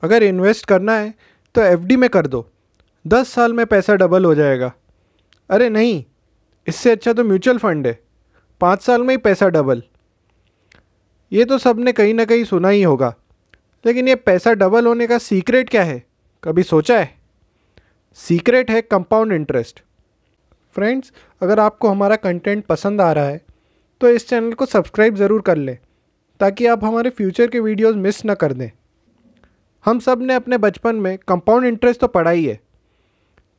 अगर इन्वेस्ट करना है तो एफडी में कर दो दस साल में पैसा डबल हो जाएगा अरे नहीं इससे अच्छा तो म्यूचुअल फंड है पाँच साल में ही पैसा डबल ये तो सब ने कहीं ना कहीं सुना ही होगा लेकिन ये पैसा डबल होने का सीक्रेट क्या है कभी सोचा है सीक्रेट है कंपाउंड इंटरेस्ट फ्रेंड्स अगर आपको हमारा कंटेंट पसंद आ रहा है तो इस चैनल को सब्सक्राइब ज़रूर कर लें ताकि आप हमारे फ्यूचर के वीडियोस मिस ना कर दें हम सब ने अपने बचपन में कंपाउंड इंटरेस्ट तो पढ़ा ही है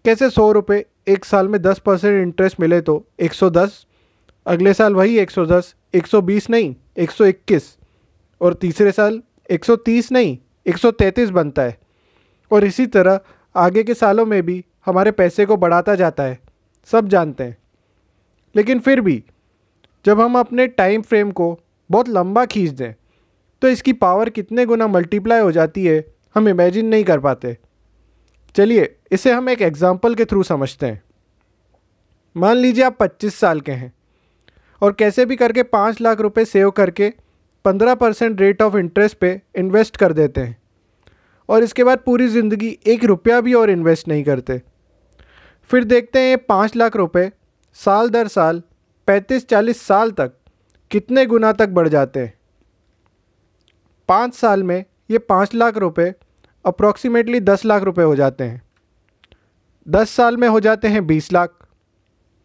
कैसे सौ रुपये एक साल में दस परसेंट इंटरेस्ट मिले तो एक सौ दस अगले साल वही एक सौ दस एक सौ बीस नहीं एक सौ इक्कीस और तीसरे साल एक सौ तीस नहीं एक सौ तैंतीस बनता है और इसी तरह आगे के सालों में भी हमारे पैसे को बढ़ाता जाता है सब जानते हैं लेकिन फिर भी जब हम अपने टाइम फ्रेम को बहुत लंबा खींच दें तो इसकी पावर कितने गुना मल्टीप्लाई हो जाती है हम इमेजिन नहीं कर पाते चलिए इसे हम एक एग्ज़ाम्पल के थ्रू समझते हैं मान लीजिए आप 25 साल के हैं और कैसे भी करके पाँच लाख रुपए सेव करके पंद्रह परसेंट रेट ऑफ इंटरेस्ट पे इन्वेस्ट कर देते हैं और इसके बाद पूरी ज़िंदगी एक रुपया भी और इन्वेस्ट नहीं करते फिर देखते हैं ये पाँच लाख रुपए साल दर साल पैंतीस चालीस साल तक कितने गुना तक बढ़ जाते हैं पाँच साल में ये पाँच लाख रुपए अप्रॉक्सीमेटली दस लाख रुपए हो जाते हैं दस साल में हो जाते हैं बीस लाख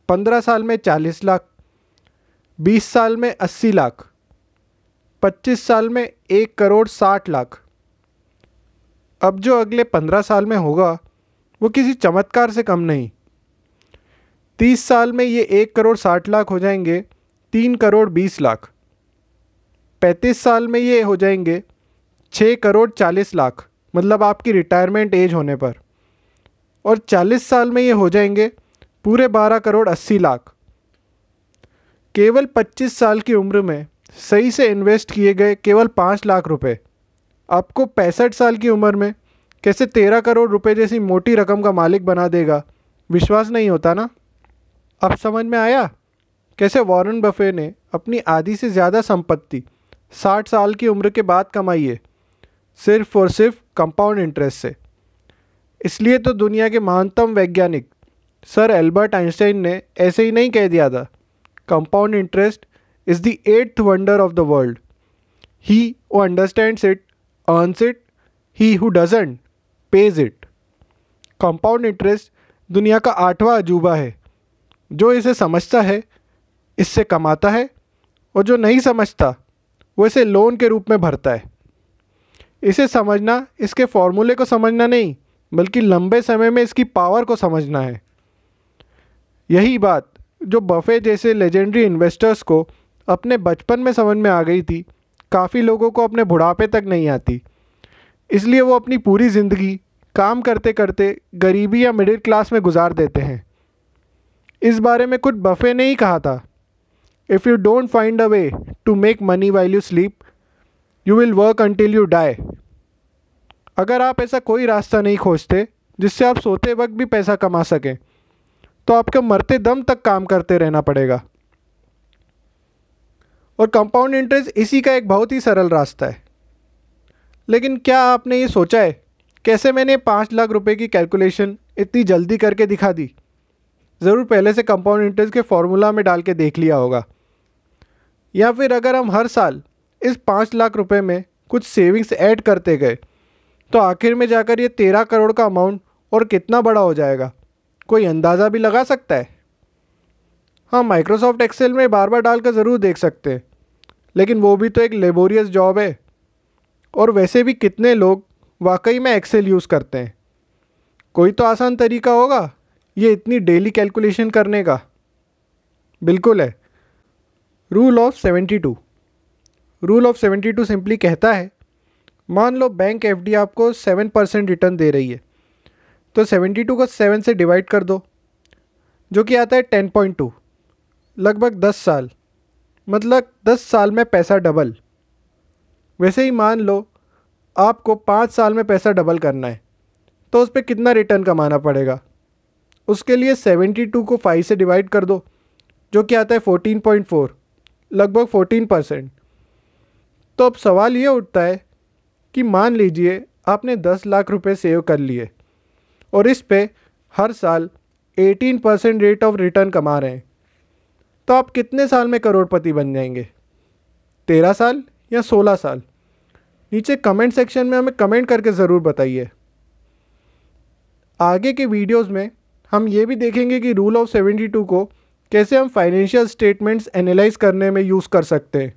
पंद्रह साल में चालीस लाख बीस साल में अस्सी लाख पच्चीस साल में एक करोड़ साठ लाख अब जो अगले पंद्रह साल में होगा वो किसी चमत्कार से कम नहीं तीस साल में ये एक करोड़ साठ लाख हो जाएंगे तीन करोड़ बीस लाख पैंतीस साल में ये हो जाएंगे छः करोड़ चालीस लाख मतलब आपकी रिटायरमेंट एज होने पर और चालीस साल में ये हो जाएंगे पूरे बारह करोड़ अस्सी लाख केवल पच्चीस साल की उम्र में सही से इन्वेस्ट किए गए केवल पाँच लाख रुपए आपको पैंसठ साल की उम्र में कैसे तेरह करोड़ रुपए जैसी मोटी रकम का मालिक बना देगा विश्वास नहीं होता ना अब समझ में आया कैसे वॉरेन बफे ने अपनी आधी से ज़्यादा संपत्ति साठ साल की उम्र के बाद कमाई है सिर्फ और सिर्फ कंपाउंड इंटरेस्ट से इसलिए तो दुनिया के महानतम वैज्ञानिक सर एल्बर्ट आइंस्टाइन ने ऐसे ही नहीं कह दिया था compound interest is the eighth wonder of the world he who understands it earns it he who doesn't pays it compound interest दुनिया का आठवां अजूबा है जो इसे समझता है इससे कमाता है और जो नहीं समझता वो इसे लोन के रूप में भरता है इसे समझना इसके फॉर्मूले को समझना नहीं बल्कि लंबे समय में इसकी पावर को समझना है यही बात जो बफे जैसे लेजेंडरी इन्वेस्टर्स को अपने बचपन में समझ में आ गई थी काफ़ी लोगों को अपने बुढ़ापे तक नहीं आती इसलिए वो अपनी पूरी ज़िंदगी काम करते करते गरीबी या मिडिल क्लास में गुजार देते हैं इस बारे में कुछ बफे ने ही कहा था if you don't find a way to make money while you sleep you will work until you die अगर आप ऐसा कोई रास्ता नहीं खोजते जिससे आप सोते वक्त भी पैसा कमा सकें तो आपको मरते दम तक काम करते रहना पड़ेगा और कंपाउंड इंटरेस्ट इसी का एक बहुत ही सरल रास्ता है लेकिन क्या आपने ये सोचा है कैसे मैंने पाँच लाख रुपए की कैलकुलेशन इतनी जल्दी करके दिखा दी ज़रूर पहले से कंपाउंड इंटरेस्ट के फार्मूला में डाल के देख लिया होगा या फिर अगर हम हर साल इस पाँच लाख रुपए में कुछ सेविंग्स ऐड करते गए तो आखिर में जाकर ये तेरह करोड़ का अमाउंट और कितना बड़ा हो जाएगा कोई अंदाज़ा भी लगा सकता है हाँ माइक्रोसॉफ्ट एक्सेल में बार बार डाल कर ज़रूर देख सकते हैं लेकिन वो भी तो एक लेबोरियस जॉब है और वैसे भी कितने लोग वाकई में एक्सेल यूज़ करते हैं कोई तो आसान तरीका होगा ये इतनी डेली कैलकुलेशन करने का बिल्कुल है rule of seventy two rule of seventy two simply कहता है मान लो बैंक एफ डी आपको सेवन परसेंट रिटर्न दे रही है तो सेवेंटी टू को सेवन से डिवाइड कर दो जो कि आता है टेन पॉइंट टू लगभग दस साल मतलब दस साल में पैसा डबल वैसे ही मान लो आपको पाँच साल में पैसा डबल करना है तो उस पर कितना रिटर्न कमाना पड़ेगा उसके लिए 72 को 5 से डिवाइड कर दो जो कि आता है 14.4 लगभग 14 परसेंट तो अब सवाल ये उठता है कि मान लीजिए आपने 10 लाख रुपए सेव कर लिए और इस पे हर साल 18 परसेंट रेट ऑफ रिटर्न कमा रहे हैं तो आप कितने साल में करोड़पति बन जाएंगे तेरह साल या सोलह साल नीचे कमेंट सेक्शन में हमें कमेंट करके ज़रूर बताइए आगे के वीडियोस में हम ये भी देखेंगे कि रूल ऑफ सेवेंटी टू को कैसे हम फाइनेंशियल स्टेटमेंट्स एनालाइज करने में यूज़ कर सकते हैं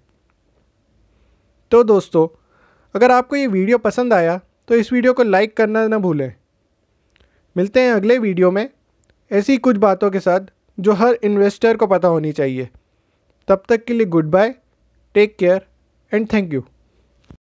तो दोस्तों अगर आपको ये वीडियो पसंद आया तो इस वीडियो को लाइक करना ना भूलें मिलते हैं अगले वीडियो में ऐसी कुछ बातों के साथ जो हर इन्वेस्टर को पता होनी चाहिए तब तक के लिए good bye take care and thank you